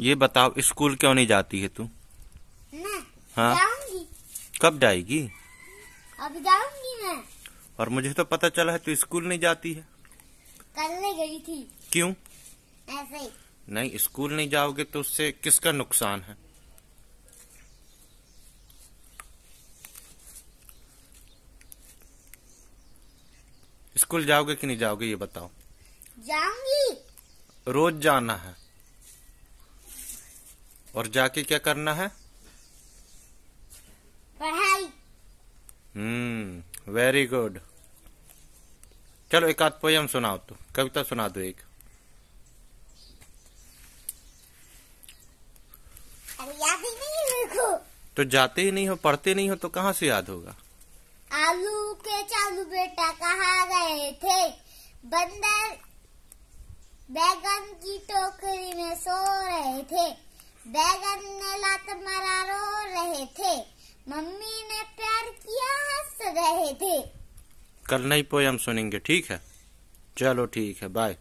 ये बताओ स्कूल क्यों नहीं जाती है तू हाँ कब जाएगी अब जाऊंगी मैं और मुझे तो पता चला है तू स्कूल नहीं जाती है कल नहीं गई थी क्यों ऐसे नहीं स्कूल नहीं जाओगे तो उससे किसका नुकसान है स्कूल जाओगे कि नहीं जाओगे ये बताओ जाऊंगी रोज जाना है और जाके क्या करना है पढ़ाई हम्म वेरी गुड चलो एक आध पोयम सुनाओ तो कविता सुना दो एक तो जाते ही नहीं हो पढ़ते नहीं हो तो कहाँ से याद होगा आलू के चालू बेटा कहा गए थे बंदर बैगन की टोकरी में सो रहे थे बैगन ने लात मारा रो रहे थे मम्मी ने प्यार किया हंस रहे थे कल नहीं पोयम सुनेंगे ठीक है चलो ठीक है बाय